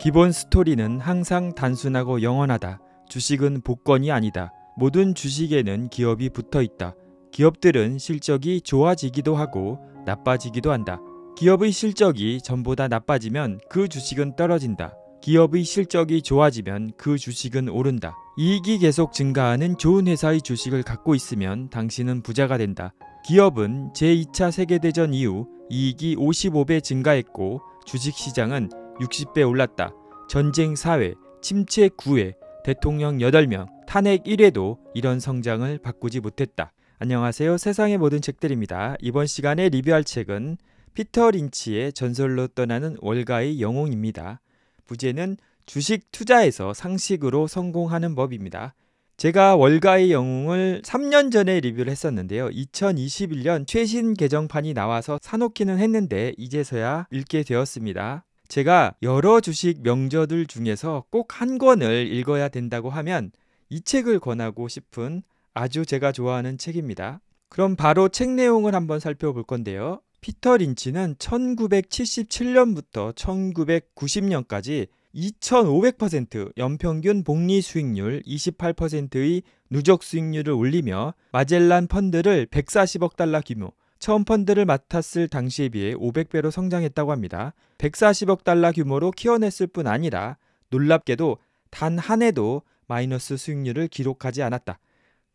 기본 스토리는 항상 단순하고 영원하다. 주식은 복권이 아니다. 모든 주식에는 기업이 붙어 있다. 기업들은 실적이 좋아지기도 하고 나빠지기도 한다. 기업의 실적이 전보다 나빠지면 그 주식은 떨어진다. 기업의 실적이 좋아지면 그 주식은 오른다. 이익이 계속 증가하는 좋은 회사의 주식을 갖고 있으면 당신은 부자가 된다. 기업은 제2차 세계대전 이후 이익이 55배 증가했고 주식시장은 60배 올랐다. 전쟁 4회, 침체 9회, 대통령 8명, 탄핵 1회도 이런 성장을 바꾸지 못했다. 안녕하세요. 세상의 모든 책들입니다. 이번 시간에 리뷰할 책은 피터 린치의 전설로 떠나는 월가의 영웅입니다. 부제는 주식 투자에서 상식으로 성공하는 법입니다. 제가 월가의 영웅을 3년 전에 리뷰를 했었는데요. 2021년 최신 개정판이 나와서 사놓기는 했는데 이제서야 읽게 되었습니다. 제가 여러 주식 명저들 중에서 꼭 한 권을 읽어야 된다고 하면 이 책을 권하고 싶은 아주 제가 좋아하는 책입니다. 그럼 바로 책 내용을 한번 살펴볼 건데요. 피터 린치는 1977년부터 1990년까지 2,500% 연평균 복리 수익률 28%의 누적 수익률을 올리며 마젤란 펀드를 140억 달러 규모, 처음 펀드를 맡았을 당시에 비해 500배로 성장했다고 합니다. 140억 달러 규모로 키워냈을 뿐 아니라 놀랍게도 단 한 해도 마이너스 수익률을 기록하지 않았다.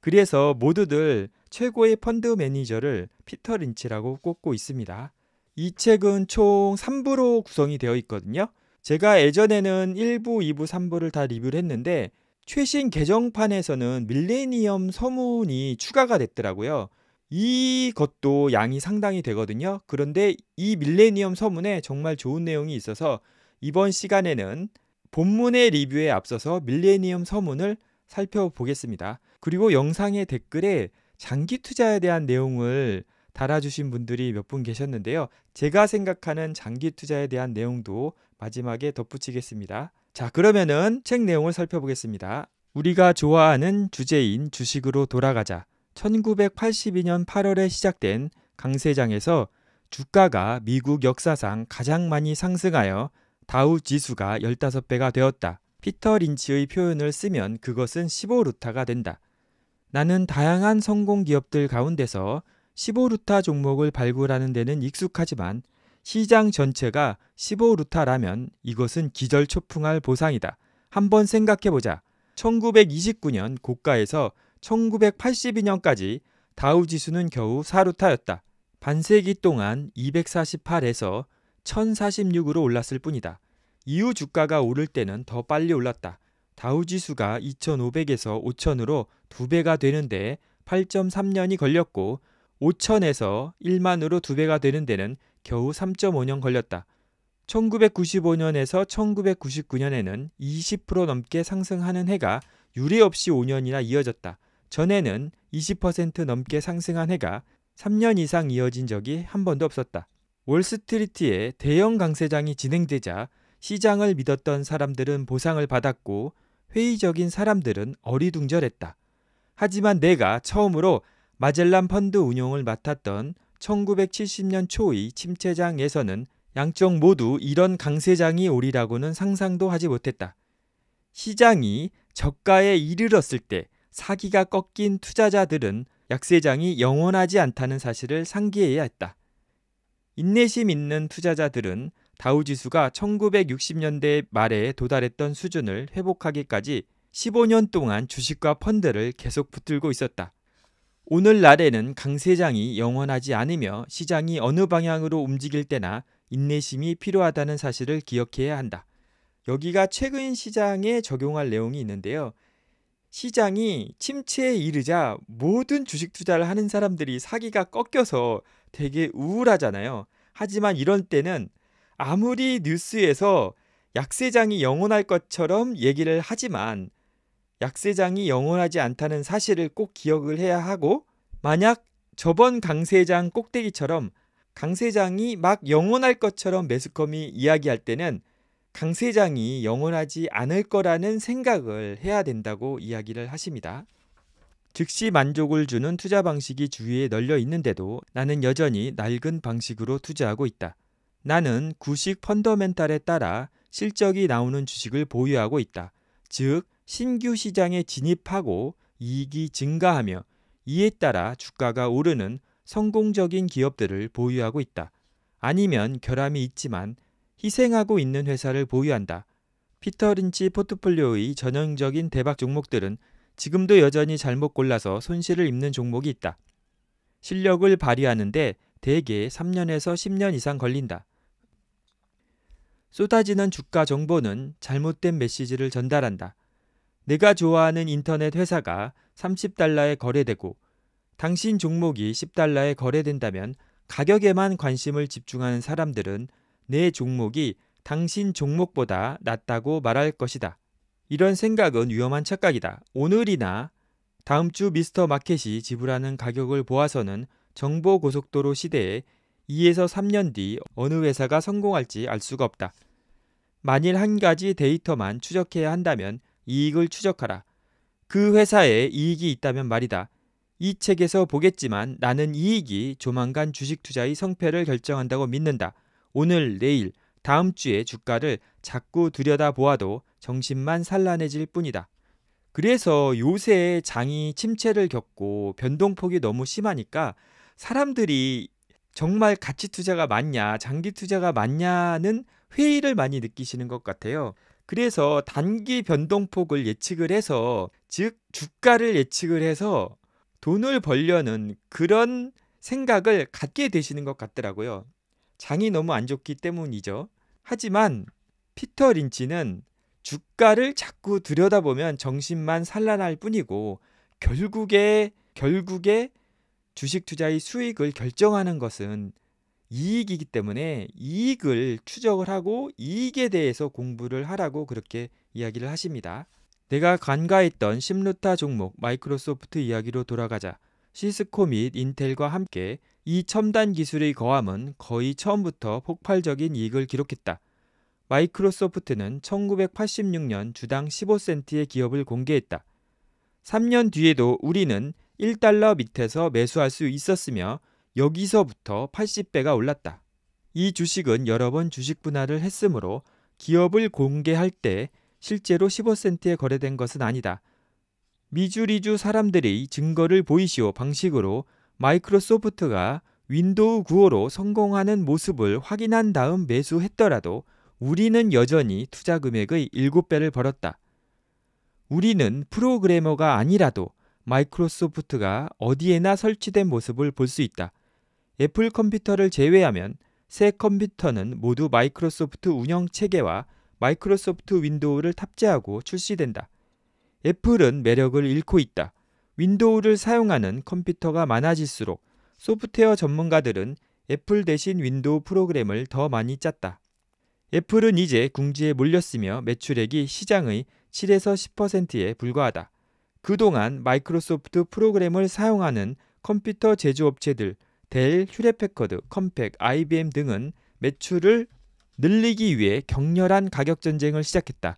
그래서 모두들 최고의 펀드 매니저를 피터 린치라고 꼽고 있습니다. 이 책은 총 3부로 구성이 되어 있거든요. 제가 예전에는 1부, 2부, 3부를 다 리뷰를 했는데 최신 개정판에서는 밀레니엄 서문이 추가가 됐더라고요. 이것도 양이 상당히 되거든요. 그런데 이 밀레니엄 서문에 정말 좋은 내용이 있어서 이번 시간에는 본문의 리뷰에 앞서서 밀레니엄 서문을 살펴보겠습니다. 그리고 영상의 댓글에 장기 투자에 대한 내용을 달아주신 분들이 몇 분 계셨는데요. 제가 생각하는 장기 투자에 대한 내용도 마지막에 덧붙이겠습니다. 자, 그러면은 책 내용을 살펴보겠습니다. 우리가 좋아하는 주제인 주식으로 돌아가자. 1982년 8월에 시작된 강세장에서 주가가 미국 역사상 가장 많이 상승하여 다우 지수가 15배가 되었다. 피터 린치의 표현을 쓰면 그것은 15루타가 된다. 나는 다양한 성공 기업들 가운데서 15루타 종목을 발굴하는 데는 익숙하지만 시장 전체가 15루타라면 이것은 기절초풍할 보상이다. 한번 생각해보자. 1929년 고가에서 1982년까지 다우 지수는 겨우 4루타였다 반세기 동안 248에서 1046으로 올랐을 뿐이다. 이후 주가가 오를 때는 더 빨리 올랐다. 다우 지수가 2500에서 5000으로 2배가 되는데 8.3년이 걸렸고 5000에서 1만으로 2배가 되는 데는 겨우 3.5년 걸렸다. 1995년에서 1999년에는 20% 넘게 상승하는 해가 유례 없이 5년이나 이어졌다. 전에는 20% 넘게 상승한 해가 3년 이상 이어진 적이 한 번도 없었다. 월스트리트의 대형 강세장이 진행되자 시장을 믿었던 사람들은 보상을 받았고 회의적인 사람들은 어리둥절했다. 하지만 내가 처음으로 마젤란 펀드 운용을 맡았던 1970년 초의 침체장에서는 양쪽 모두 이런 강세장이 오리라고는 상상도 하지 못했다. 시장이 저가에 이르렀을 때 사기가 꺾인 투자자들은 약세장이 영원하지 않다는 사실을 상기해야 했다. 인내심 있는 투자자들은 다우 지수가 1960년대 말에 도달했던 수준을 회복하기까지 15년 동안 주식과 펀드를 계속 붙들고 있었다. 오늘날에는 강세장이 영원하지 않으며 시장이 어느 방향으로 움직일 때나 인내심이 필요하다는 사실을 기억해야 한다. 여기가 최근 시장에 적용할 내용이 있는데요. 시장이 침체에 이르자 모든 주식 투자를 하는 사람들이 사기가 꺾여서 되게 우울하잖아요. 하지만 이런 때는 아무리 뉴스에서 약세장이 영원할 것처럼 얘기를 하지만 약세장이 영원하지 않다는 사실을 꼭 기억을 해야 하고 만약 저번 강세장 꼭대기처럼 강세장이 막 영원할 것처럼 매스컴이 이야기할 때는 강세장이 영원하지 않을 거라는 생각을 해야 된다고 이야기를 하십니다. 즉시 만족을 주는 투자 방식이 주위에 널려 있는데도 나는 여전히 낡은 방식으로 투자하고 있다. 나는 구식 펀더멘탈에 따라 실적이 나오는 주식을 보유하고 있다. 즉, 신규 시장에 진입하고 이익이 증가하며 이에 따라 주가가 오르는 성공적인 기업들을 보유하고 있다. 아니면 결함이 있지만 희생하고 있는 회사를 보유한다. 피터 린치 포트폴리오의 전형적인 대박 종목들은 지금도 여전히 잘못 골라서 손실을 입는 종목이 있다. 실력을 발휘하는데 대개 3년에서 10년 이상 걸린다. 쏟아지는 주가 정보는 잘못된 메시지를 전달한다. 내가 좋아하는 인터넷 회사가 30달러에 거래되고 당신 종목이 10달러에 거래된다면 가격에만 관심을 집중하는 사람들은 내 종목이 당신 종목보다 낫다고 말할 것이다. 이런 생각은 위험한 착각이다. 오늘이나 다음 주 미스터 마켓이 지불하는 가격을 보아서는 정보 고속도로 시대에 2에서 3년 뒤 어느 회사가 성공할지 알 수가 없다. 만일 한 가지 데이터만 추적해야 한다면 이익을 추적하라. 그 회사에 이익이 있다면 말이다. 이 책에서 보겠지만 나는 이익이 조만간 주식 투자의 성패를 결정한다고 믿는다. 오늘 내일 다음 주에 주가를 자꾸 들여다보아도 정신만 산란해질 뿐이다. 그래서 요새 장이 침체를 겪고 변동폭이 너무 심하니까 사람들이 정말 가치 투자가 맞냐, 장기 투자가 맞냐는 회의를 많이 느끼시는 것 같아요. 그래서 단기 변동폭을 예측을 해서 즉 주가를 예측을 해서 돈을 벌려는 그런 생각을 갖게 되시는 것 같더라고요. 장이 너무 안 좋기 때문이죠. 하지만 피터 린치는 주가를 자꾸 들여다보면 정신만 산란할 뿐이고 결국에 결국에 주식 투자의 수익을 결정하는 것은 이익이기 때문에 이익을 추적을 하고 이익에 대해서 공부를 하라고 그렇게 이야기를 하십니다. 내가 간과했던 심루타 종목 마이크로소프트 이야기로 돌아가자 시스코 및 인텔과 함께 이 첨단 기술의 거함은 거의 처음부터 폭발적인 이익을 기록했다. 마이크로소프트는 1986년 주당 15센트의 기업을 공개했다. 3년 뒤에도 우리는 1달러 밑에서 매수할 수 있었으며 여기서부터 80배가 올랐다. 이 주식은 여러 번 주식 분할을 했으므로 기업을 공개할 때 실제로 15센트에 거래된 것은 아니다. 미주리주 사람들이 증거를 보이시오 방식으로 마이크로소프트가 윈도우 9호로 성공하는 모습을 확인한 다음 매수했더라도 우리는 여전히 투자 금액의 7배를 벌었다. 우리는 프로그래머가 아니라도 마이크로소프트가 어디에나 설치된 모습을 볼 수 있다. 애플 컴퓨터를 제외하면 새 컴퓨터는 모두 마이크로소프트 운영 체계와 마이크로소프트 윈도우를 탑재하고 출시된다. 애플은 매력을 잃고 있다. 윈도우를 사용하는 컴퓨터가 많아질수록 소프트웨어 전문가들은 애플 대신 윈도우 프로그램을 더 많이 짰다. 애플은 이제 궁지에 몰렸으며 매출액이 시장의 7에서 10%에 불과하다. 그동안 마이크로소프트 프로그램을 사용하는 컴퓨터 제조업체들 델, 휴레패커드, 컴팩, IBM 등은 매출을 늘리기 위해 격렬한 가격 전쟁을 시작했다.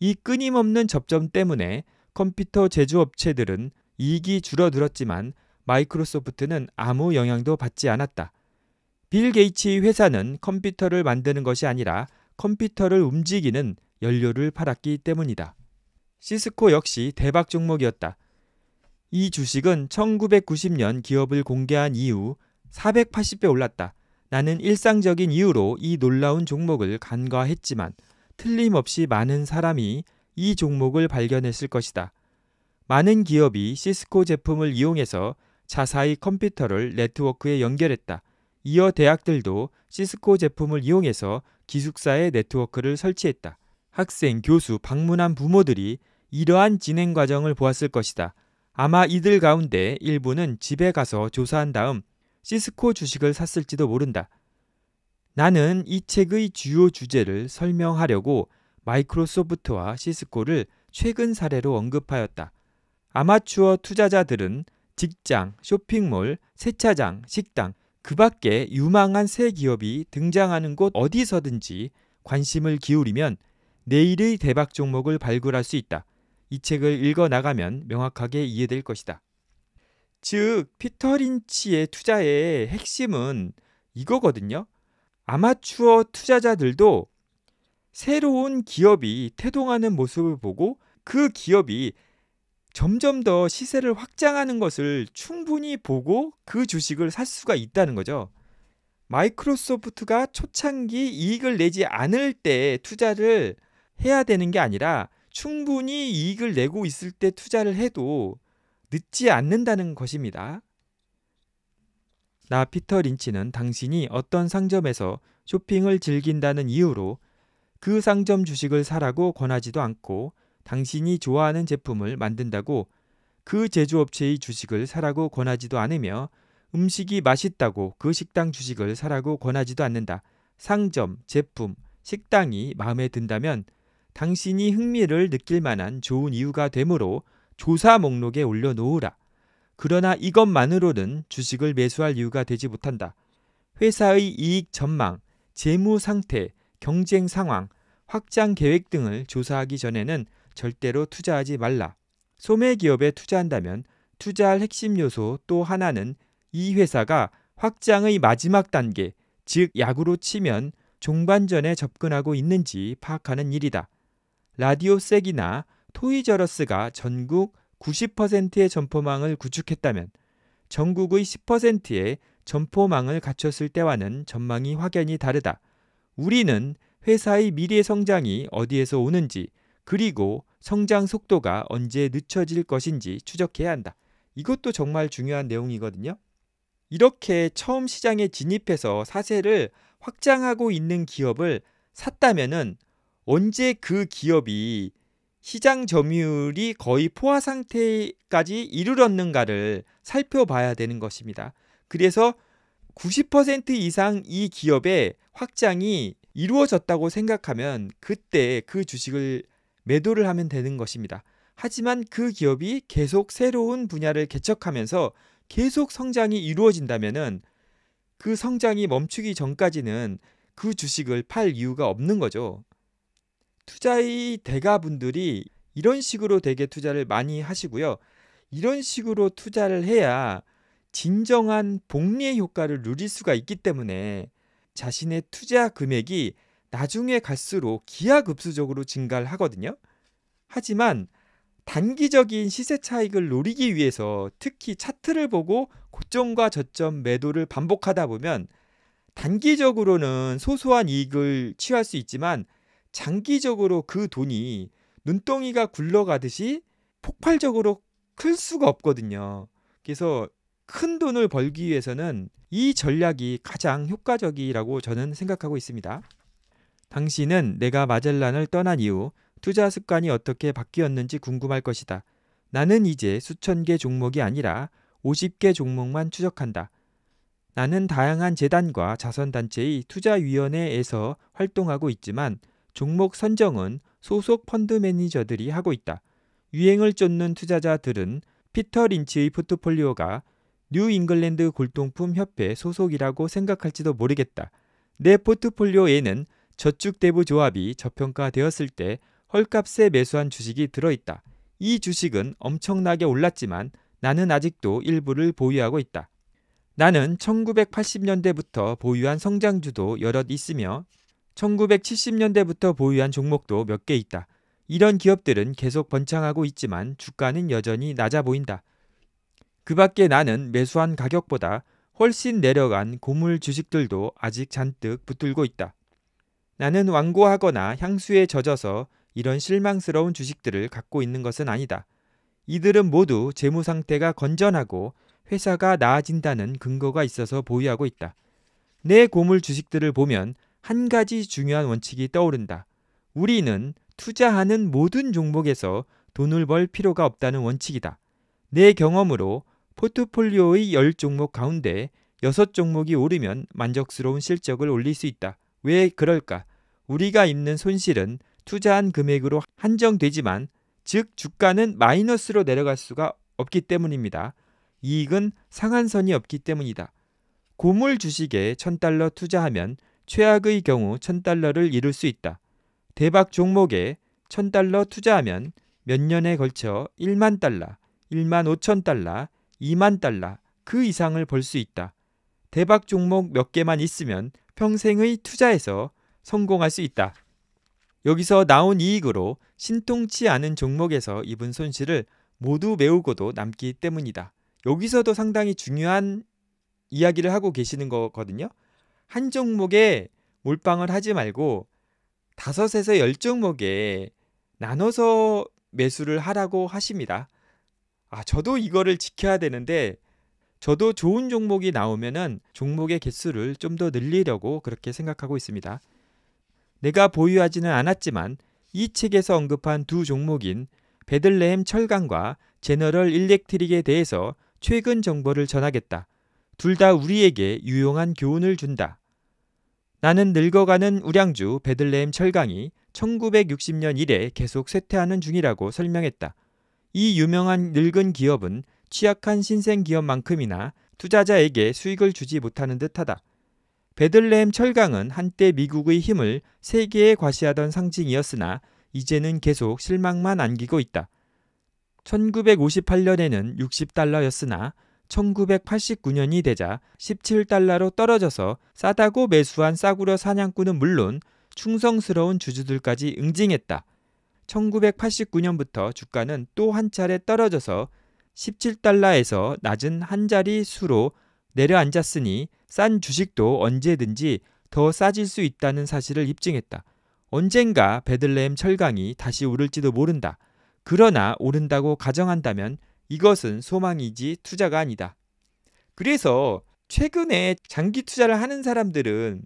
이 끊임없는 접점 때문에 컴퓨터 제조업체들은 이익이 줄어들었지만 마이크로소프트는 아무 영향도 받지 않았다. 빌 게이츠 의 회사는 컴퓨터를 만드는 것이 아니라 컴퓨터를 움직이는 연료를 팔았기 때문이다. 시스코 역시 대박 종목이었다. 이 주식은 1990년 기업을 공개한 이후 480배 올랐다. 나는 일상적인 이유로 이 놀라운 종목을 간과했지만 틀림없이 많은 사람이 이 종목을 발견했을 것이다. 많은 기업이 시스코 제품을 이용해서 자사의 컴퓨터를 네트워크에 연결했다. 이어 대학들도 시스코 제품을 이용해서 기숙사에 네트워크를 설치했다. 학생, 교수, 방문한 부모들이 이러한 진행 과정을 보았을 것이다. 아마 이들 가운데 일부는 집에 가서 조사한 다음 시스코 주식을 샀을지도 모른다. 나는 이 책의 주요 주제를 설명하려고 마이크로소프트와 시스코를 최근 사례로 언급하였다. 아마추어 투자자들은 직장, 쇼핑몰, 세차장, 식당, 그 밖에 유망한 새 기업이 등장하는 곳 어디서든지 관심을 기울이면 내일의 대박 종목을 발굴할 수 있다. 이 책을 읽어 나가면 명확하게 이해될 것이다. 즉, 피터 린치의 투자의 핵심은 이거거든요. 아마추어 투자자들도 새로운 기업이 태동하는 모습을 보고 그 기업이 점점 더 시세를 확장하는 것을 충분히 보고 그 주식을 살 수가 있다는 거죠. 마이크로소프트가 초창기 이익을 내지 않을 때 투자를 해야 되는 게 아니라 충분히 이익을 내고 있을 때 투자를 해도 늦지 않는다는 것입니다. 나 피터 린치는 당신이 어떤 상점에서 쇼핑을 즐긴다는 이유로 그 상점 주식을 사라고 권하지도 않고 당신이 좋아하는 제품을 만든다고 그 제조업체의 주식을 사라고 권하지도 않으며 음식이 맛있다고 그 식당 주식을 사라고 권하지도 않는다. 상점, 제품, 식당이 마음에 든다면 당신이 흥미를 느낄 만한 좋은 이유가 되므로 조사 목록에 올려놓으라. 그러나 이것만으로는 주식을 매수할 이유가 되지 못한다. 회사의 이익 전망, 재무 상태, 경쟁 상황, 확장 계획 등을 조사하기 전에는 절대로 투자하지 말라. 소매 기업에 투자한다면 투자할 핵심 요소 또 하나는 이 회사가 확장의 마지막 단계, 즉 야구로 치면 종반전에 접근하고 있는지 파악하는 일이다. 라디오색이나 토이저러스가 전국 90%의 점포망을 구축했다면 전국의 10%의 점포망을 갖췄을 때와는 전망이 확연히 다르다. 우리는 회사의 미래 성장이 어디에서 오는지 그리고 성장 속도가 언제 늦춰질 것인지 추적해야 한다. 이것도 정말 중요한 내용이거든요. 이렇게 처음 시장에 진입해서 사세를 확장하고 있는 기업을 샀다면 언제 그 기업이 시장 점유율이 거의 포화 상태까지 이르렀는가를 살펴봐야 되는 것입니다. 그래서 90% 이상 이 기업의 확장이 이루어졌다고 생각하면 그때 그 주식을 매도를 하면 되는 것입니다. 하지만 그 기업이 계속 새로운 분야를 개척하면서 계속 성장이 이루어진다면은 그 성장이 멈추기 전까지는 그 주식을 팔 이유가 없는 거죠. 투자의 대가분들이 이런 식으로 대개 투자를 많이 하시고요. 이런 식으로 투자를 해야 진정한 복리의 효과를 누릴 수가 있기 때문에 자신의 투자 금액이 나중에 갈수록 기하급수적으로 증가를 하거든요. 하지만 단기적인 시세 차익을 노리기 위해서 특히 차트를 보고 고점과 저점 매도를 반복하다 보면 단기적으로는 소소한 이익을 취할 수 있지만 장기적으로 그 돈이 눈덩이가 굴러가듯이 폭발적으로 클 수가 없거든요. 그래서 큰 돈을 벌기 위해서는 이 전략이 가장 효과적이라고 저는 생각하고 있습니다. 당신은 내가 마젤란을 떠난 이후 투자 습관이 어떻게 바뀌었는지 궁금할 것이다. 나는 이제 수천 개 종목이 아니라 50개 종목만 추적한다. 나는 다양한 재단과 자선단체의 투자위원회에서 활동하고 있지만 종목 선정은 소속 펀드 매니저들이 하고 있다. 유행을 쫓는 투자자들은 피터 린치의 포트폴리오가 뉴 잉글랜드 골동품 협회 소속이라고 생각할지도 모르겠다. 내 포트폴리오에는 저축대부 조합이 저평가되었을 때 헐값에 매수한 주식이 들어있다. 이 주식은 엄청나게 올랐지만 나는 아직도 일부를 보유하고 있다. 나는 1980년대부터 보유한 성장주도 여럿 있으며 1970년대부터 보유한 종목도 몇 개 있다. 이런 기업들은 계속 번창하고 있지만 주가는 여전히 낮아 보인다. 그 밖에 나는 매수한 가격보다 훨씬 내려간 고물 주식들도 아직 잔뜩 붙들고 있다. 나는 완고하거나 향수에 젖어서 이런 실망스러운 주식들을 갖고 있는 것은 아니다. 이들은 모두 재무 상태가 건전하고 회사가 나아진다는 근거가 있어서 보유하고 있다. 내 고물 주식들을 보면 한 가지 중요한 원칙이 떠오른다. 우리는 투자하는 모든 종목에서 돈을 벌 필요가 없다는 원칙이다. 내 경험으로 포트폴리오의 10종목 가운데 6종목이 오르면 만족스러운 실적을 올릴 수 있다. 왜 그럴까? 우리가 입는 손실은 투자한 금액으로 한정되지만 즉 주가는 마이너스로 내려갈 수가 없기 때문입니다. 이익은 상한선이 없기 때문이다. 고물 주식에 1000달러 투자하면 최악의 경우 1000달러를 이룰 수 있다. 대박 종목에 1000달러 투자하면 몇 년에 걸쳐 1만 달러, 1만 5천 달러, 2만 달러 그 이상을 벌 수 있다. 대박 종목 몇 개만 있으면 평생의 투자에서 성공할 수 있다. 여기서 나온 이익으로 신통치 않은 종목에서 입은 손실을 모두 메우고도 남기 때문이다. 여기서도 상당히 중요한 이야기를 하고 계시는 거거든요. 한 종목에 몰빵을 하지 말고 다섯에서 열 종목에 나눠서 매수를 하라고 하십니다. 아, 저도 이거를 지켜야 되는데 저도 좋은 종목이 나오면은 종목의 개수를 좀 더 늘리려고 그렇게 생각하고 있습니다. 내가 보유하지는 않았지만 이 책에서 언급한 두 종목인 베들레헴 철강과 제너럴 일렉트릭에 대해서 최근 정보를 전하겠다. 둘 다 우리에게 유용한 교훈을 준다. 나는 늙어가는 우량주 베들레헴 철강이 1960년 이래 계속 쇠퇴하는 중이라고 설명했다. 이 유명한 늙은 기업은 취약한 신생 기업만큼이나 투자자에게 수익을 주지 못하는 듯하다. 베들레헴 철강은 한때 미국의 힘을 세계에 과시하던 상징이었으나 이제는 계속 실망만 안기고 있다. 1958년에는 60달러였으나 1989년이 되자 17달러로 떨어져서 싸다고 매수한 싸구려 사냥꾼은 물론 충성스러운 주주들까지 응징했다. 1989년부터 주가는 또 한 차례 떨어져서 17달러에서 낮은 한 자리 수로 내려앉았으니 싼 주식도 언제든지 더 싸질 수 있다는 사실을 입증했다. 언젠가 베들레헴 철강이 다시 오를지도 모른다. 그러나 오른다고 가정한다면 이것은 소망이지 투자가 아니다. 그래서 최근에 장기 투자를 하는 사람들은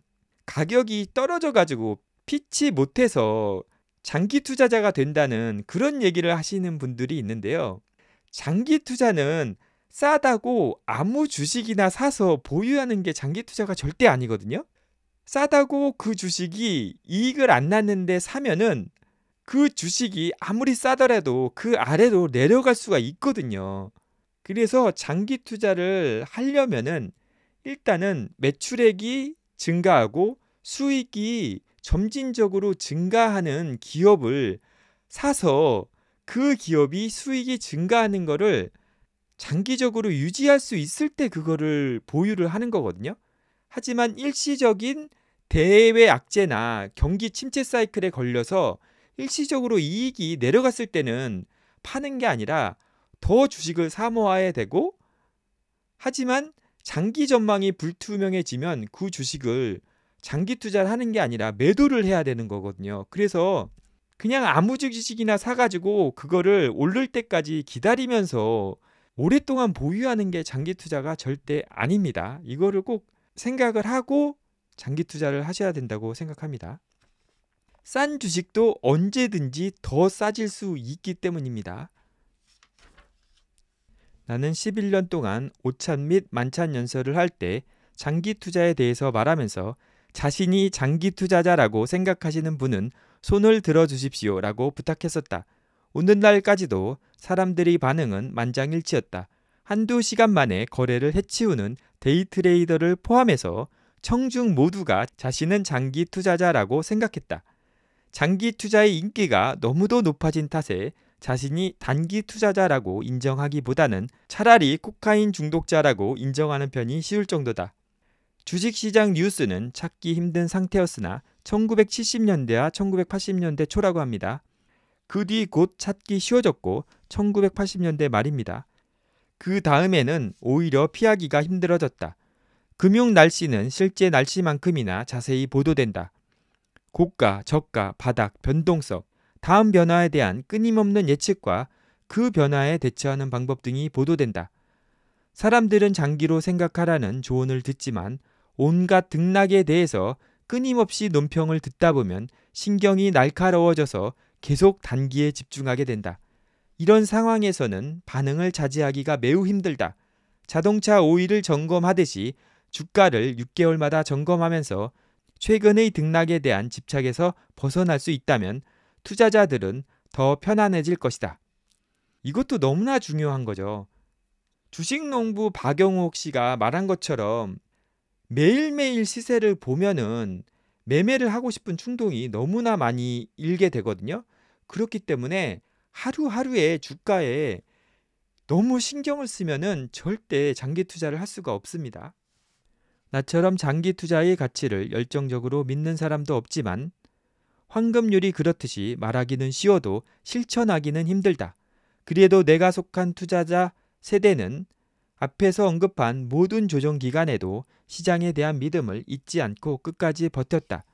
가격이 떨어져 가지고 피치 못해서 장기 투자자가 된다는 그런 얘기를 하시는 분들이 있는데요. 장기 투자는 싸다고 아무 주식이나 사서 보유하는 게 장기 투자가 절대 아니거든요. 싸다고 그 주식이 이익을 안 났는데 사면은 그 주식이 아무리 싸더라도 그 아래로 내려갈 수가 있거든요. 그래서 장기 투자를 하려면은 일단은 매출액이 증가하고 수익이 점진적으로 증가하는 기업을 사서 그 기업이 수익이 증가하는 거를 장기적으로 유지할 수 있을 때 그거를 보유를 하는 거거든요. 하지만 일시적인 대외 악재나 경기 침체 사이클에 걸려서 일시적으로 이익이 내려갔을 때는 파는 게 아니라 더 주식을 사모아야 되고 하지만 장기 전망이 불투명해지면 그 주식을 장기 투자를 하는 게 아니라 매도를 해야 되는 거거든요. 그래서 그냥 아무 주식이나 사가지고 그거를 오를 때까지 기다리면서 오랫동안 보유하는 게 장기 투자가 절대 아닙니다. 이거를 꼭 생각을 하고 장기 투자를 하셔야 된다고 생각합니다. 싼 주식도 언제든지 더 싸질 수 있기 때문입니다. 나는 11년 동안 오찬 및 만찬 연설을 할 때 장기 투자에 대해서 말하면서 자신이 장기 투자자라고 생각하시는 분은 손을 들어 주십시오라고 부탁했었다. 오늘 날까지도 사람들의 반응은 만장일치였다. 한두 시간 만에 거래를 해치우는 데이트레이더를 포함해서 청중 모두가 자신은 장기 투자자라고 생각했다. 장기 투자의 인기가 너무도 높아진 탓에 자신이 단기 투자자라고 인정하기보다는 차라리 코카인 중독자라고 인정하는 편이 쉬울 정도다. 주식시장 뉴스는 찾기 힘든 상태였으나 1970년대와 1980년대 초라고 합니다. 그뒤곧 찾기 쉬워졌고 1980년대 말입니다. 그 다음에는 오히려 피하기가 힘들어졌다. 금융 날씨는 실제 날씨만큼이나 자세히 보도된다. 고가, 저가, 바닥, 변동성, 다음 변화에 대한 끊임없는 예측과 그 변화에 대처하는 방법 등이 보도된다. 사람들은 장기로 생각하라는 조언을 듣지만 온갖 등락에 대해서 끊임없이 논평을 듣다 보면 신경이 날카로워져서 계속 단기에 집중하게 된다. 이런 상황에서는 반응을 자제하기가 매우 힘들다. 자동차 오일을 점검하듯이 주가를 6개월마다 점검하면서 최근의 등락에 대한 집착에서 벗어날 수 있다면 투자자들은 더 편안해질 것이다. 이것도 너무나 중요한 거죠. 주식농부 박영옥 씨가 말한 것처럼 매일매일 시세를 보면은 매매를 하고 싶은 충동이 너무나 많이 일게 되거든요. 그렇기 때문에 하루하루의 주가에 너무 신경을 쓰면은 절대 장기 투자를 할 수가 없습니다. 나처럼 장기 투자의 가치를 열정적으로 믿는 사람도 없지만 황금률이 그렇듯이 말하기는 쉬워도 실천하기는 힘들다. 그래도 내가 속한 투자자 세대는 앞에서 언급한 모든 조정 기간에도 시장에 대한 믿음을 잊지 않고 끝까지 버텼다.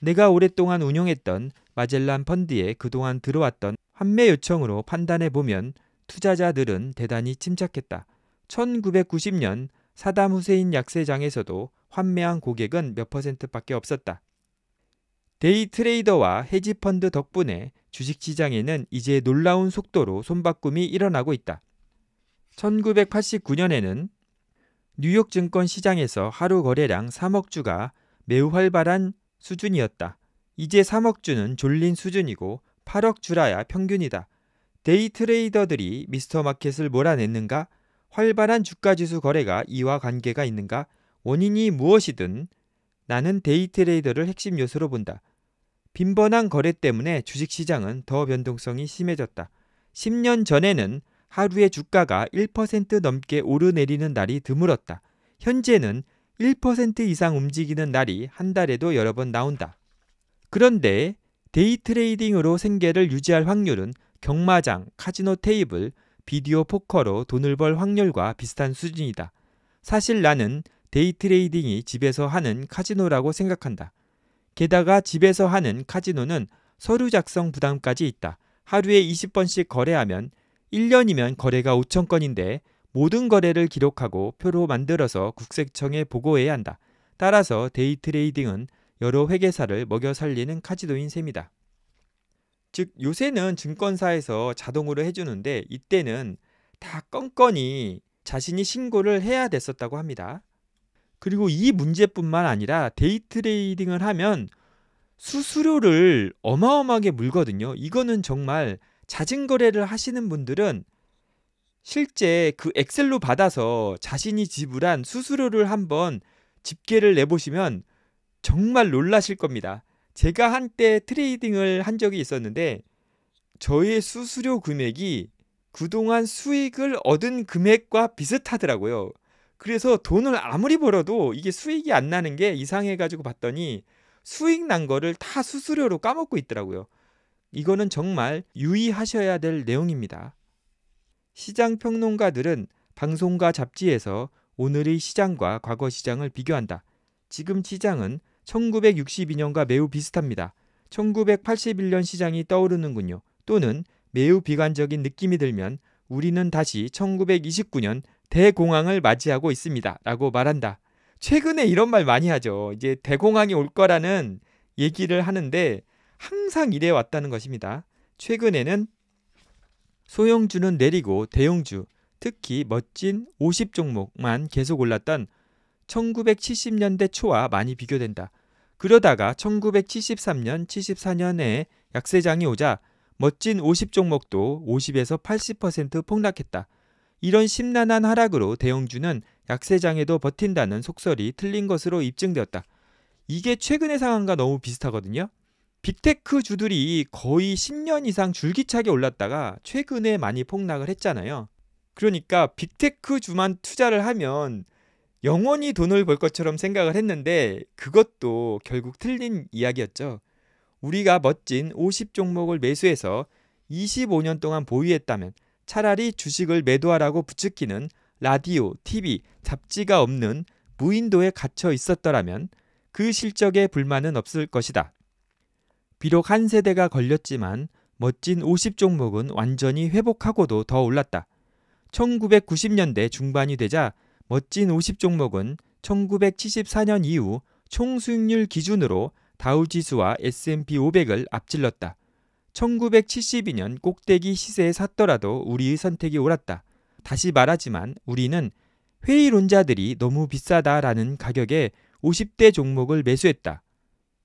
내가 오랫동안 운영했던 마젤란 펀드에 그동안 들어왔던 환매 요청으로 판단해 보면 투자자들은 대단히 침착했다. 1990년 사담 후세인 약세장에서도 환매한 고객은 몇 퍼센트밖에 없었다. 데이 트레이더와 헤지펀드 덕분에 주식시장에는 이제 놀라운 속도로 손바꿈이 일어나고 있다. 1989년에는 뉴욕 증권 시장에서 하루 거래량 3억 주가 매우 활발한 수준이었다. 이제 3억 주는 졸린 수준이고 8억 주라야 평균이다. 데이 트레이더들이 미스터 마켓을 몰아냈는가? 활발한 주가 지수 거래가 이와 관계가 있는가? 원인이 무엇이든 나는 데이 트레이더를 핵심 요소로 본다. 빈번한 거래 때문에 주식 시장은 더 변동성이 심해졌다. 10년 전에는 하루에 주가가 1% 넘게 오르내리는 날이 드물었다. 현재는 1% 이상 움직이는 날이 한 달에도 여러 번 나온다. 그런데 데이트레이딩으로 생계를 유지할 확률은 경마장, 카지노 테이블, 비디오 포커로 돈을 벌 확률과 비슷한 수준이다. 사실 나는 데이트레이딩이 집에서 하는 카지노라고 생각한다. 게다가 집에서 하는 카지노는 서류 작성 부담까지 있다. 하루에 20번씩 거래하면 1년이면 거래가 5천 건인데 모든 거래를 기록하고 표로 만들어서 국세청에 보고해야 한다. 따라서 데이트레이딩은 여러 회계사를 먹여 살리는 카지노인 셈이다. 즉 요새는 증권사에서 자동으로 해주는데 이때는 다 껌껌이 자신이 신고를 해야 됐었다고 합니다. 그리고 이 문제뿐만 아니라 데이트레이딩을 하면 수수료를 어마어마하게 물거든요. 이거는 정말 자진 거래를 하시는 분들은 실제 그 엑셀로 받아서 자신이 지불한 수수료를 한번 집계를 내보시면 정말 놀라실 겁니다. 제가 한때 트레이딩을 한 적이 있었는데 저의 수수료 금액이 그동안 수익을 얻은 금액과 비슷하더라고요. 그래서 돈을 아무리 벌어도 이게 수익이 안 나는 게 이상해가지고 봤더니 수익 난 거를 다 수수료로 까먹고 있더라고요. 이거는 정말 유의하셔야 될 내용입니다. 시장 평론가들은 방송과 잡지에서 오늘의 시장과 과거 시장을 비교한다. 지금 시장은 1962년과 매우 비슷합니다. 1981년 시장이 떠오르는군요. 또는 매우 비관적인 느낌이 들면 우리는 다시 1929년 대공황을 맞이하고 있습니다. 라고 말한다. 최근에 이런 말 많이 하죠. 이제 대공황이 올 거라는 얘기를 하는데 항상 이래 왔다는 것입니다. 최근에는 소형주는 내리고 대형주, 특히 멋진 50종목만 계속 올랐던 1970년대 초와 많이 비교된다. 그러다가 1973년, 74년에 약세장이 오자 멋진 50종목도 50에서 80% 폭락했다. 이런 심란한 하락으로 대형주는 약세장에도 버틴다는 속설이 틀린 것으로 입증되었다. 이게 최근의 상황과 너무 비슷하거든요. 빅테크 주들이 거의 10년 이상 줄기차게 올랐다가 최근에 많이 폭락을 했잖아요. 그러니까 빅테크 주만 투자를 하면 영원히 돈을 벌 것처럼 생각을 했는데 그것도 결국 틀린 이야기였죠. 우리가 멋진 50종목을 매수해서 25년 동안 보유했다면 차라리 주식을 매도하라고 부추기는 라디오, TV, 잡지가 없는 무인도에 갇혀 있었더라면 그 실적에 불만은 없을 것이다. 비록 한 세대가 걸렸지만 멋진 50종목은 완전히 회복하고도 더 올랐다. 1990년대 중반이 되자 멋진 50종목은 1974년 이후 총 수익률 기준으로 다우지수와 S&P 500을 앞질렀다. 1972년 꼭대기 시세에 샀더라도 우리의 선택이 옳았다. 다시 말하지만 우리는 회의론자들이 너무 비싸다라는 가격에 50대 종목을 매수했다.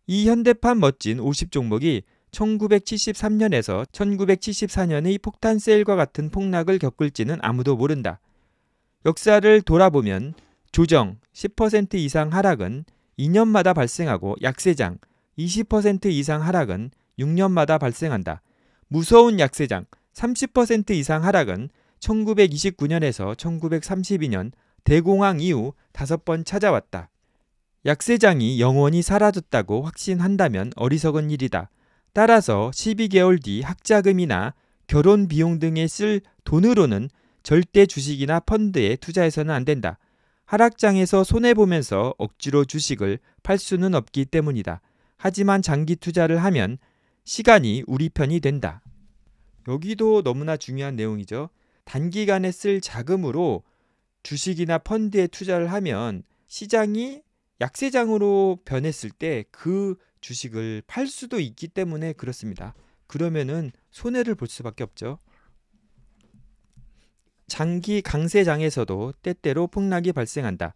이 현대판 멋진 50종목이 1973년에서 1974년의 폭탄 세일과 같은 폭락을 겪을지는 아무도 모른다. 역사를 돌아보면 조정 10% 이상 하락은 2년마다 발생하고 약세장 20% 이상 하락은 6년마다 발생한다. 무서운 약세장 30% 이상 하락은 1929년에서 1932년 대공황 이후 다섯 번 찾아왔다. 약세장이 영원히 사라졌다고 확신한다면 어리석은 일이다. 따라서 12개월 뒤 학자금이나 결혼 비용 등에 쓸 돈으로는 절대 주식이나 펀드에 투자해서는 안 된다. 하락장에서 손해보면서 억지로 주식을 팔 수는 없기 때문이다. 하지만 장기 투자를 하면 시간이 우리 편이 된다. 여기도 너무나 중요한 내용이죠. 단기간에 쓸 자금으로 주식이나 펀드에 투자를 하면 시장이 약세장으로 변했을 때 그 주식을 팔 수도 있기 때문에 그렇습니다. 그러면은 손해를 볼 수밖에 없죠. 장기 강세장에서도 때때로 폭락이 발생한다.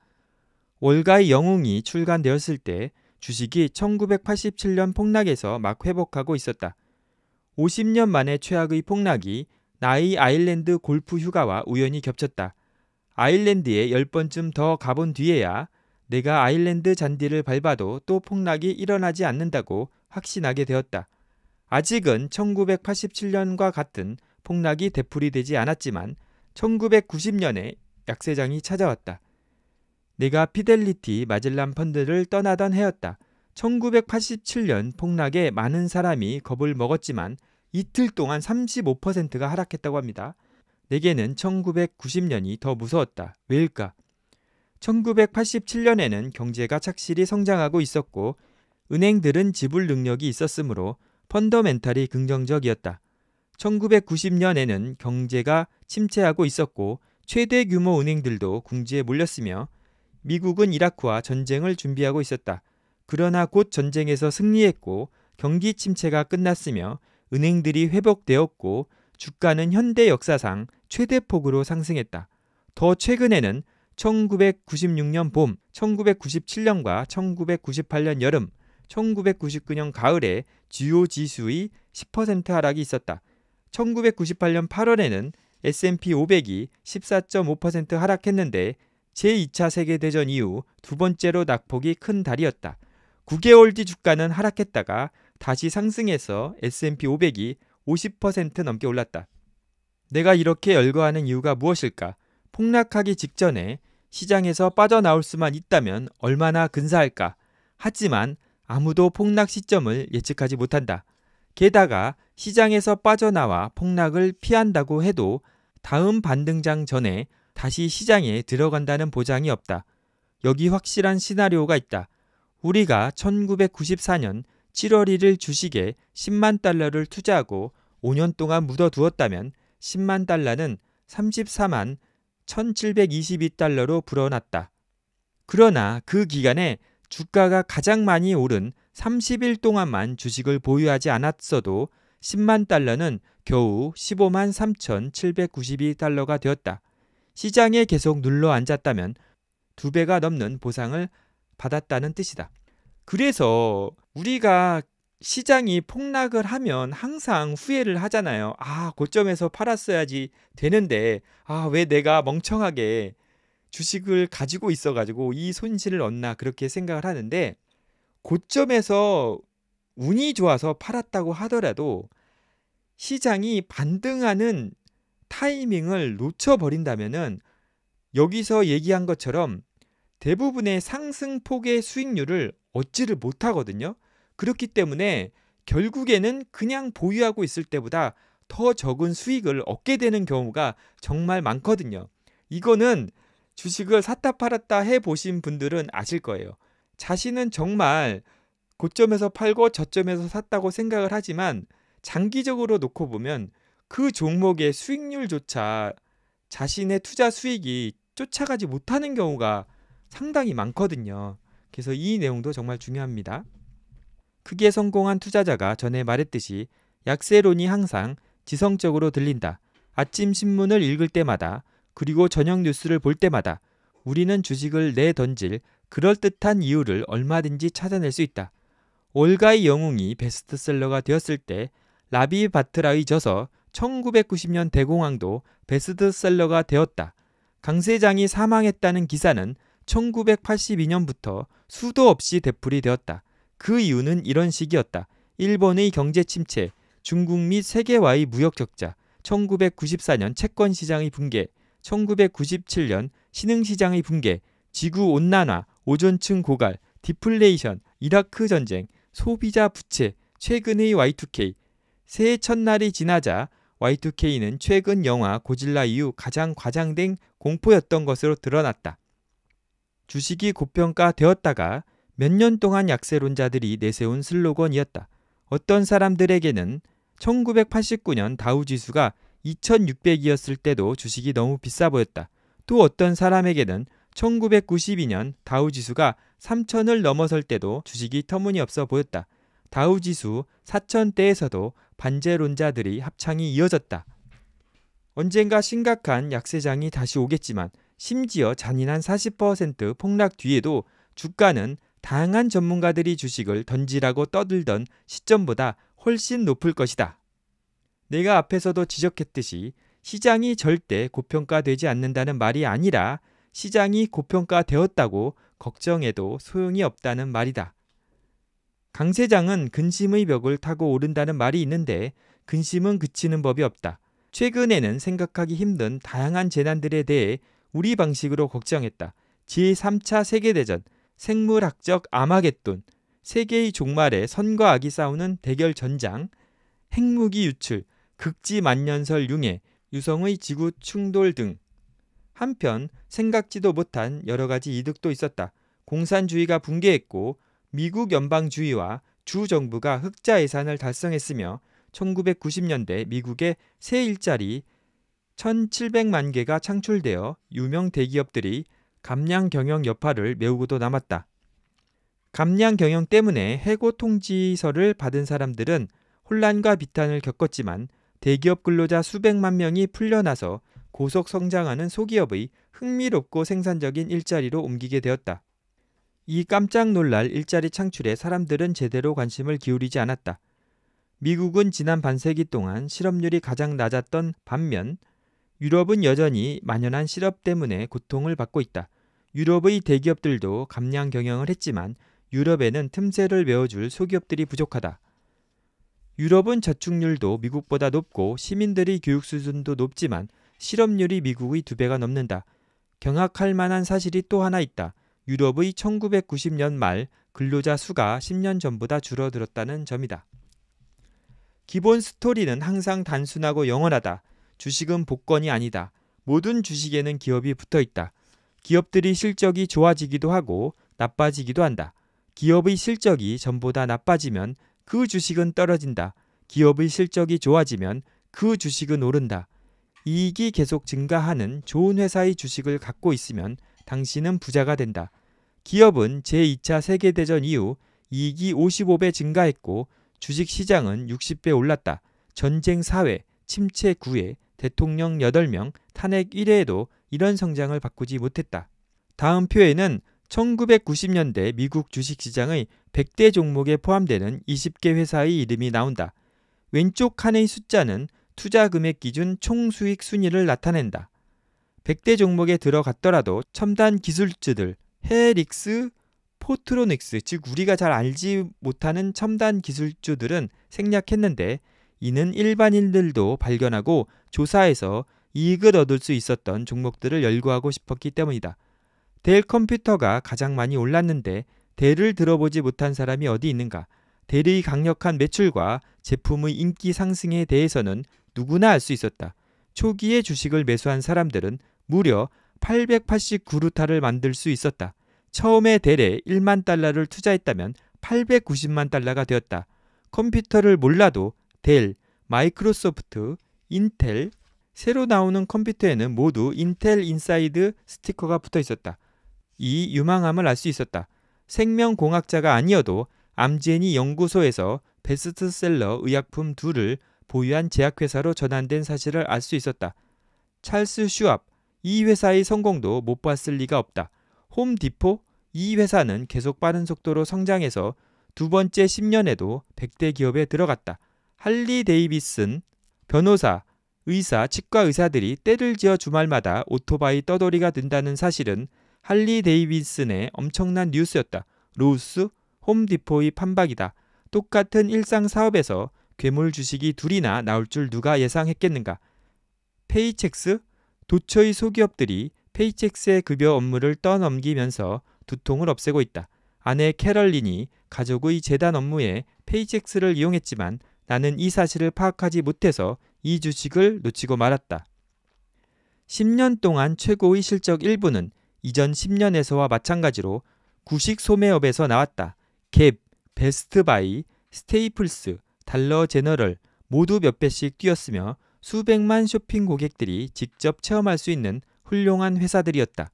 월가의 영웅이 출간되었을 때 주식이 1987년 폭락에서 막 회복하고 있었다. 50년 만에 최악의 폭락이 나이 아일랜드 골프 휴가와 우연히 겹쳤다. 아일랜드에 10번쯤 더 가본 뒤에야 내가 아일랜드 잔디를 밟아도 또 폭락이 일어나지 않는다고 확신하게 되었다. 아직은 1987년과 같은 폭락이 되풀이되지 않았지만 1990년에 약세장이 찾아왔다. 내가 피델리티 마질란 펀드를 떠나던 해였다. 1987년 폭락에 많은 사람이 겁을 먹었지만 이틀 동안 35%가 하락했다고 합니다. 내게는 1990년이 더 무서웠다. 왜일까? 1987년에는 경제가 착실히 성장하고 있었고 은행들은 지불 능력이 있었으므로 펀더멘탈이 긍정적이었다. 1990년에는 경제가 침체하고 있었고 최대 규모 은행들도 궁지에 몰렸으며 미국은 이라크와 전쟁을 준비하고 있었다. 그러나 곧 전쟁에서 승리했고 경기 침체가 끝났으며 은행들이 회복되었고 주가는 현대 역사상 최대 폭으로 상승했다. 더 최근에는 1996년 봄, 1997년과 1998년 여름, 1999년 가을에 주요 지수의 10% 하락이 있었다. 1998년 8월에는 S&P 500이 14.5% 하락했는데 제2차 세계대전 이후 두 번째로 낙폭이 큰 달이었다. 9개월 뒤 주가는 하락했다가 다시 상승해서 S&P 500이 50% 넘게 올랐다. 내가 이렇게 열거하는 이유가 무엇일까? 폭락하기 직전에 시장에서 빠져나올 수만 있다면 얼마나 근사할까? 하지만 아무도 폭락 시점을 예측하지 못한다. 게다가 시장에서 빠져나와 폭락을 피한다고 해도 다음 반등장 전에 다시 시장에 들어간다는 보장이 없다. 여기 확실한 시나리오가 있다. 우리가 1994년 7월 1일 주식에 10만 달러를 투자하고 5년 동안 묻어두었다면 10만 달러는 34만 1722달러로 불어났다. 그러나 그 기간에 주가가 가장 많이 오른 30일 동안만 주식을 보유하지 않았어도 10만 달러는 겨우 15만 3,792달러가 되었다. 시장에 계속 눌러 앉았다면 두 배가 넘는 보상을 받았다는 뜻이다. 그래서 우리가 시장이 폭락을 하면 항상 후회를 하잖아요. 아, 고점에서 팔았어야지 되는데, 아, 왜 내가 멍청하게 주식을 가지고 있어가지고 이 손실을 얻나 그렇게 생각을 하는데, 고점에서 운이 좋아서 팔았다고 하더라도 시장이 반등하는 타이밍을 놓쳐버린다면 여기서 얘기한 것처럼 대부분의 상승폭의 수익률을 얻지를 못하거든요. 그렇기 때문에 결국에는 그냥 보유하고 있을 때보다 더 적은 수익을 얻게 되는 경우가 정말 많거든요. 이거는 주식을 샀다 팔았다 해 보신 분들은 아실 거예요. 자신은 정말 고점에서 팔고 저점에서 샀다고 생각을 하지만 장기적으로 놓고 보면 그 종목의 수익률조차 자신의 투자 수익이 쫓아가지 못하는 경우가 상당히 많거든요. 그래서 이 내용도 정말 중요합니다. 크게 성공한 투자자가 전에 말했듯이 약세론이 항상 지성적으로 들린다. 아침 신문을 읽을 때마다 그리고 저녁 뉴스를 볼 때마다 우리는 주식을 내던질 그럴듯한 이유를 얼마든지 찾아낼 수 있다. 올가의 영웅이 베스트셀러가 되었을 때 라비 바트라의 저서 1990년 대공황도 베스트셀러가 되었다. 강세장이 사망했다는 기사는 1982년부터 수도 없이 대풀이 되었다. 그 이유는 이런 식이었다. 일본의 경제 침체, 중국 및 세계와의 무역 격자 1994년 채권 시장의 붕괴, 1997년 신흥 시장의 붕괴, 지구 온난화, 오존층 고갈, 디플레이션, 이라크 전쟁, 소비자 부채, 최근의 Y2K, 새해 첫날이 지나자 Y2K는 최근 영화 고질라 이후 가장 과장된 공포였던 것으로 드러났다. 주식이 고평가되었다가 몇 년 동안 약세론자들이 내세운 슬로건이었다. 어떤 사람들에게는 1989년 다우지수가 2600이었을 때도 주식이 너무 비싸 보였다. 또 어떤 사람에게는 1992년 다우 지수가 3천을 넘어설 때도 주식이 터무니없어 보였다. 다우 지수 4천대에서도 반제론자들이 합창이 이어졌다. 언젠가 심각한 약세장이 다시 오겠지만 심지어 잔인한 40% 폭락 뒤에도 주가는 다양한 전문가들이 주식을 던지라고 떠들던 시점보다 훨씬 높을 것이다. 내가 앞에서도 지적했듯이 시장이 절대 고평가되지 않는다는 말이 아니라 시장이 고평가되었다고 걱정해도 소용이 없다는 말이다. 강 세장은 근심의 벽을 타고 오른다는 말이 있는데 근심은 그치는 법이 없다. 최근에는 생각하기 힘든 다양한 재난들에 대해 우리 방식으로 걱정했다. 제3차 세계대전, 생물학적 아마겟돈, 세계의 종말에 선과 악이 싸우는 대결 전장, 핵무기 유출, 극지 만년설 융해, 유성의 지구 충돌 등 한편 생각지도 못한 여러 가지 이득도 있었다. 공산주의가 붕괴했고 미국 연방주의와 주 정부가 흑자 예산을 달성했으며 1990년대 미국의 새 일자리 1,700만 개가 창출되어 유명 대기업들이 감량 경영 여파를 메우고도 남았다. 감량 경영 때문에 해고 통지서를 받은 사람들은 혼란과 비탄을 겪었지만 대기업 근로자 수백만 명이 풀려나서 고속 성장하는 소기업의 흥미롭고 생산적인 일자리로 옮기게 되었다. 이 깜짝 놀랄 일자리 창출에 사람들은 제대로 관심을 기울이지 않았다. 미국은 지난 반세기 동안 실업률이 가장 낮았던 반면 유럽은 여전히 만연한 실업 때문에 고통을 받고 있다. 유럽의 대기업들도 감량 경영을 했지만 유럽에는 틈새를 메워줄 소기업들이 부족하다. 유럽은 저축률도 미국보다 높고 시민들의 교육 수준도 높지만 실업률이 미국의 두배가 넘는다. 경악할 만한 사실이 또 하나 있다. 유럽의 1990년 말 근로자 수가 10년 전보다 줄어들었다는 점이다. 기본 스토리는 항상 단순하고 영원하다. 주식은 복권이 아니다. 모든 주식에는 기업이 붙어 있다. 기업들이 실적이 좋아지기도 하고 나빠지기도 한다. 기업의 실적이 전보다 나빠지면 그 주식은 떨어진다. 기업의 실적이 좋아지면 그 주식은 오른다. 이익이 계속 증가하는 좋은 회사의 주식을 갖고 있으면 당신은 부자가 된다. 기업은 제2차 세계대전 이후 이익이 55배 증가했고 주식 시장은 60배 올랐다. 전쟁 4회, 침체 9회, 대통령 8명, 탄핵 1회에도 이런 성장을 바꾸지 못했다. 다음 표에는 1990년대 미국 주식시장의 100대 종목에 포함되는 20개 회사의 이름이 나온다. 왼쪽 칸의 숫자는 투자 금액 기준 총수익 순위를 나타낸다. 100대 종목에 들어갔더라도 첨단 기술주들 헤릭스, 포트로닉스, 즉 우리가 잘 알지 못하는 첨단 기술주들은 생략했는데 이는 일반인들도 발견하고 조사해서 이익을 얻을 수 있었던 종목들을 열거하고 싶었기 때문이다. 델 컴퓨터가 가장 많이 올랐는데 델을 들어보지 못한 사람이 어디 있는가? 델의 강력한 매출과 제품의 인기 상승에 대해서는 누구나 알 수 있었다. 초기에 주식을 매수한 사람들은 무려 889루타를 만들 수 있었다. 처음에 대래 1만 달러를 투자했다면 890만 달러가 되었다. 컴퓨터를 몰라도 델, 마이크로소프트, 인텔, 새로 나오는 컴퓨터에는 모두 인텔 인사이드 스티커가 붙어 있었다. 이 유망함을 알 수 있었다. 생명공학자가 아니어도 암제니 연구소에서 베스트셀러 의약품 둘을 보유한 제약회사로 전환된 사실을 알 수 있었다. 찰스 슈압, 이 회사의 성공도 못 봤을 리가 없다. 홈디포, 이 회사는 계속 빠른 속도로 성장해서 두 번째 10년에도 100대 기업에 들어갔다. 할리 데이비슨, 변호사, 의사, 치과 의사들이 때를 지어 주말마다 오토바이 떠돌이가 된다는 사실은 할리 데이비슨의 엄청난 뉴스였다. 로우스, 홈디포의 판박이다. 똑같은 일상 사업에서 괴물 주식이 둘이나 나올 줄 누가 예상했겠는가? 페이첵스? 도처의 소기업들이 페이첵스의 급여 업무를 떠넘기면서 두통을 없애고 있다. 아내 캐럴린이 가족의 재단 업무에 페이첵스를 이용했지만 나는 이 사실을 파악하지 못해서 이 주식을 놓치고 말았다. 10년 동안 최고의 실적 일부는 이전 10년에서와 마찬가지로 구식 소매업에서 나왔다. 갭, 베스트 바이, 스테이플스, 달러 제너럴 모두 몇 배씩 뛰었으며 수백만 쇼핑 고객들이 직접 체험할 수 있는 훌륭한 회사들이었다.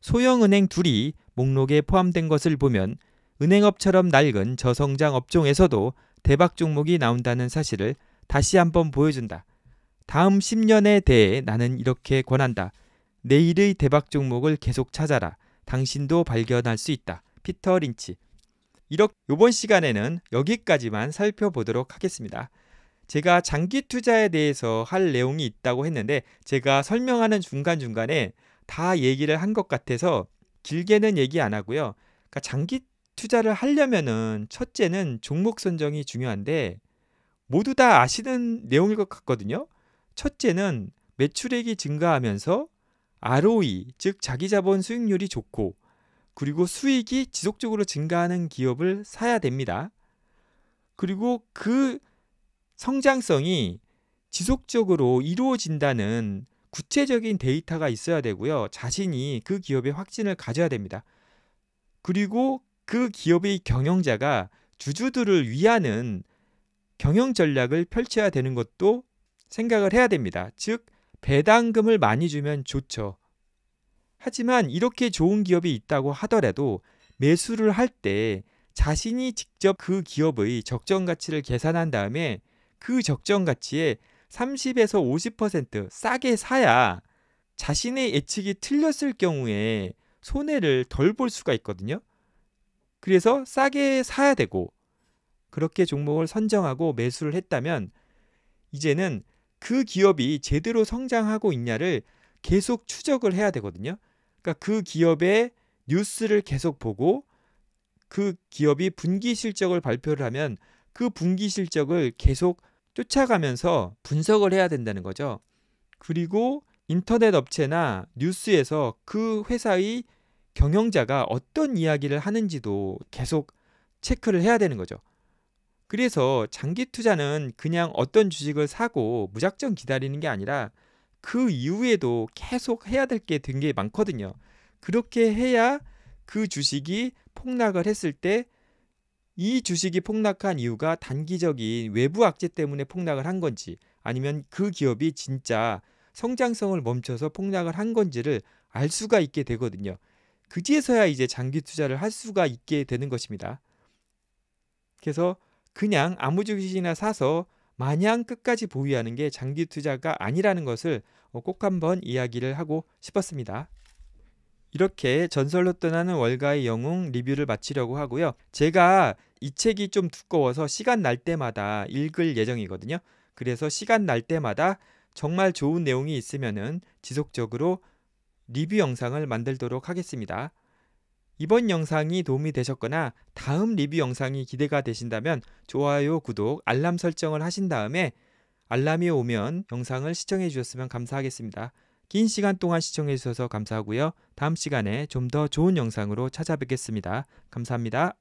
소형은행 둘이 목록에 포함된 것을 보면 은행업처럼 낡은 저성장 업종에서도 대박 종목이 나온다는 사실을 다시 한번 보여준다. 다음 10년에 대해 나는 이렇게 권한다. 내일의 대박 종목을 계속 찾아라. 당신도 발견할 수 있다. 피터 린치. 이렇게 이번 시간에는 여기까지만 살펴보도록 하겠습니다. 제가 장기 투자에 대해서 할 내용이 있다고 했는데 제가 설명하는 중간중간에 다 얘기를 한 것 같아서 길게는 얘기 안 하고요. 그러니까 장기 투자를 하려면은 첫째는 종목 선정이 중요한데 모두 다 아시는 내용일 것 같거든요. 첫째는 매출액이 증가하면서 ROE 즉 자기자본 수익률이 좋고 그리고 수익이 지속적으로 증가하는 기업을 사야 됩니다. 그리고 그 성장성이 지속적으로 이루어진다는 구체적인 데이터가 있어야 되고요. 자신이 그 기업의 확신을 가져야 됩니다. 그리고 그 기업의 경영자가 주주들을 위하는 경영 전략을 펼쳐야 되는 것도 생각을 해야 됩니다. 즉, 배당금을 많이 주면 좋죠. 하지만 이렇게 좋은 기업이 있다고 하더라도 매수를 할 때 자신이 직접 그 기업의 적정 가치를 계산한 다음에 그 적정 가치에 30에서 50% 싸게 사야 자신의 예측이 틀렸을 경우에 손해를 덜 볼 수가 있거든요. 그래서 싸게 사야 되고 그렇게 종목을 선정하고 매수를 했다면 이제는 그 기업이 제대로 성장하고 있냐를 계속 추적을 해야 되거든요. 그러니까 그 기업의 뉴스를 계속 보고 그 기업이 분기 실적을 발표를 하면 그 분기 실적을 계속 쫓아가면서 분석을 해야 된다는 거죠. 그리고 인터넷 업체나 뉴스에서 그 회사의 경영자가 어떤 이야기를 하는지도 계속 체크를 해야 되는 거죠. 그래서 장기 투자는 그냥 어떤 주식을 사고 무작정 기다리는 게 아니라 그 이후에도 계속 해야 될 게 된 게 많거든요. 그렇게 해야 그 주식이 폭락을 했을 때 이 주식이 폭락한 이유가 단기적인 외부 악재 때문에 폭락을 한 건지 아니면 그 기업이 진짜 성장성을 멈춰서 폭락을 한 건지를 알 수가 있게 되거든요. 그제서야 이제 장기 투자를 할 수가 있게 되는 것입니다. 그래서 그냥 아무 주식이나 사서 마냥 끝까지 보유하는 게 장기 투자가 아니라는 것을 어, 꼭 한번 이야기를 하고 싶었습니다. 이렇게 전설로 떠나는 월가의 영웅 리뷰를 마치려고 하고요. 제가 이 책이 좀 두꺼워서 시간 날 때마다 읽을 예정이거든요. 그래서 시간 날 때마다 정말 좋은 내용이 있으면 지속적으로 리뷰 영상을 만들도록 하겠습니다. 이번 영상이 도움이 되셨거나 다음 리뷰 영상이 기대가 되신다면 좋아요, 구독, 알람 설정을 하신 다음에 알람이 오면 영상을 시청해 주셨으면 감사하겠습니다. 긴 시간 동안 시청해 주셔서 감사하고요. 다음 시간에 좀 더 좋은 영상으로 찾아뵙겠습니다. 감사합니다.